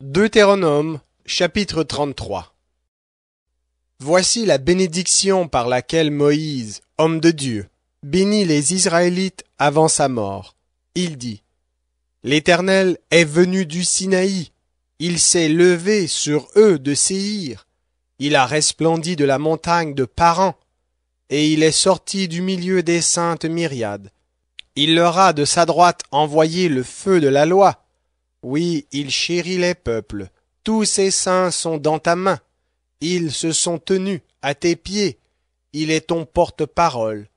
Deutéronome chapitre 33 Voici la bénédiction par laquelle Moïse, homme de Dieu, bénit les Israélites avant sa mort. Il dit L'Éternel est venu du Sinaï, il s'est levé sur eux de Séhir, il a resplendi de la montagne de Paran, et il est sorti du milieu des saintes myriades. Il leur a de sa droite envoyé le feu de la loi, oui, il chérit les peuples. Tous ses saints sont dans ta main. Ils se sont tenus à tes pieds. Il est ton porte-parole.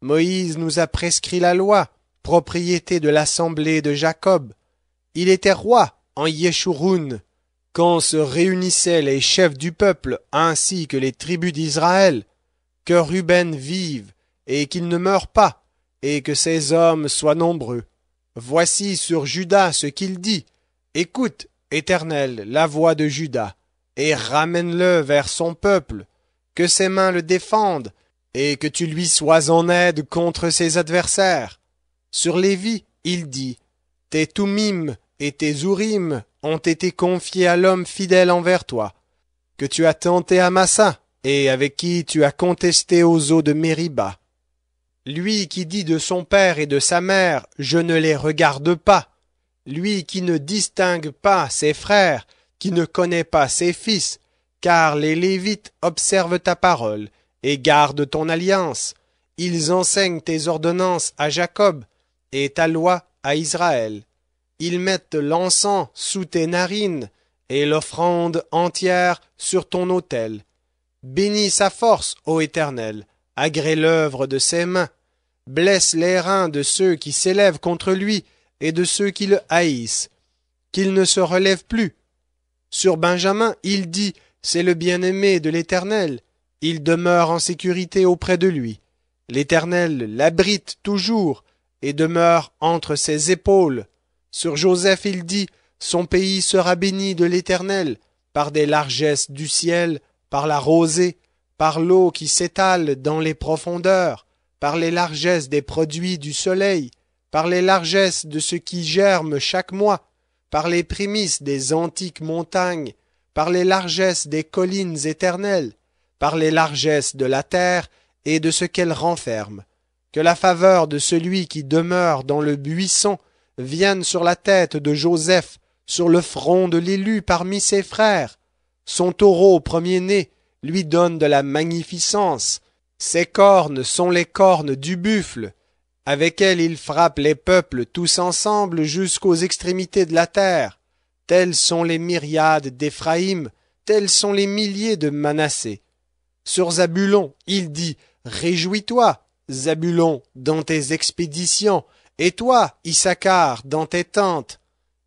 Moïse nous a prescrit la loi, propriété de l'assemblée de Jacob. Il était roi en Yeshurun, quand se réunissaient les chefs du peuple ainsi que les tribus d'Israël. Que Ruben vive et qu'il ne meure pas, et que ses hommes soient nombreux. Voici sur Judas ce qu'il dit. Écoute, Éternel, la voix de Judas, et ramène-le vers son peuple, que ses mains le défendent, et que tu lui sois en aide contre ses adversaires. Sur Lévi, il dit, Tes Toumim et tes Ourim ont été confiés à l'homme fidèle envers toi, que tu as tenté à Massa, et avec qui tu as contesté aux eaux de Mériba. Lui qui dit de son père et de sa mère, je ne les regarde pas. Lui qui ne distingue pas ses frères, qui ne connaît pas ses fils, car les Lévites observent ta parole et gardent ton alliance. Ils enseignent tes ordonnances à Jacob et ta loi à Israël. Ils mettent l'encens sous tes narines et l'offrande entière sur ton autel. Bénis sa force, ô Éternel, agrée l'œuvre de ses mains, blesse les reins de ceux qui s'élèvent contre lui et de ceux qui le haïssent, qu'il ne se relève plus. Sur Benjamin, il dit, c'est le bien-aimé de l'Éternel, il demeure en sécurité auprès de lui. L'Éternel l'abrite toujours et demeure entre ses épaules. Sur Joseph, il dit, son pays sera béni de l'Éternel, par des largesses du ciel, par la rosée, par l'eau qui s'étale dans les profondeurs, par les largesses des produits du soleil, par les largesses de ce qui germe chaque mois, par les prémices des antiques montagnes, par les largesses des collines éternelles, par les largesses de la terre et de ce qu'elle renferme. Que la faveur de celui qui demeure dans le buisson vienne sur la tête de Joseph, sur le front de l'élu parmi ses frères. Son taureau premier-né lui donne de la magnificence. Ses cornes sont les cornes du buffle. Avec elles il frappe les peuples tous ensemble jusqu'aux extrémités de la terre. Telles sont les myriades d'Éphraïm, tels sont les milliers de Manassé. Sur Zabulon, il dit Réjouis-toi, Zabulon, dans tes expéditions, et toi, Issachar, dans tes tentes.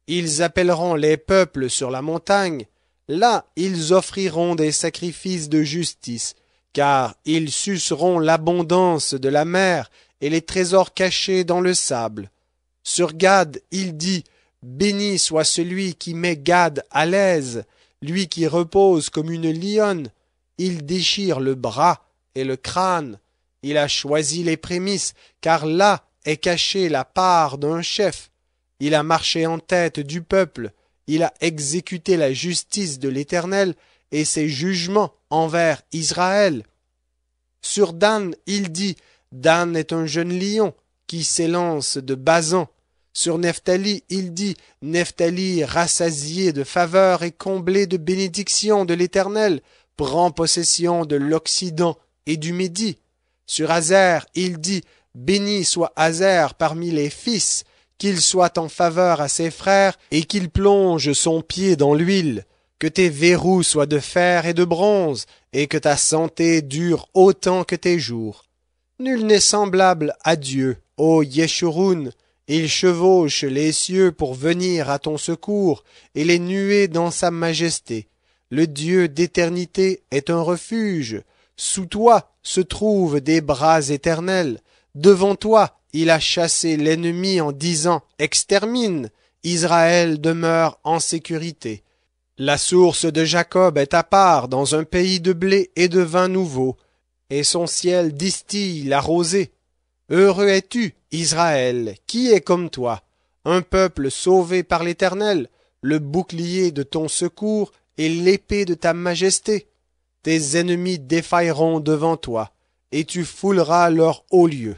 Ils appelleront les peuples sur la montagne, Là ils offriront des sacrifices de justice, car ils suceront l'abondance de la mer et les trésors cachés dans le sable. Sur Gad il dit, Béni soit celui qui met Gad à l'aise, lui qui repose comme une lionne, il déchire le bras et le crâne, il a choisi les prémices, car là est cachée la part d'un chef. Il a marché en tête du peuple, il a exécuté la justice de l'Éternel et ses jugements envers Israël. Sur Dan, il dit Dan est un jeune lion qui s'élance de Bazan. Sur Nephtali, il dit Nephtali, rassasié de faveur et comblé de bénédictions de l'Éternel, prend possession de l'Occident et du Midi. Sur Azer, il dit Béni soit Azer parmi les fils, qu'il soit en faveur à ses frères, et qu'il plonge son pied dans l'huile, que tes verrous soient de fer et de bronze, et que ta santé dure autant que tes jours. Nul n'est semblable à Dieu, ô Yeshurun, il chevauche les cieux pour venir à ton secours, et les nuées dans sa majesté. Le Dieu d'éternité est un refuge. Sous toi se trouvent des bras éternels. Devant toi il a chassé l'ennemi en disant Extermine. Israël demeure en sécurité. La source de Jacob est à part dans un pays de blé et de vin nouveau, et son ciel distille la rosée. Heureux es-tu, Israël, qui est comme toi, un peuple sauvé par l'Éternel, le bouclier de ton secours et l'épée de ta majesté. Tes ennemis défailleront devant toi, et tu fouleras leur haut lieu.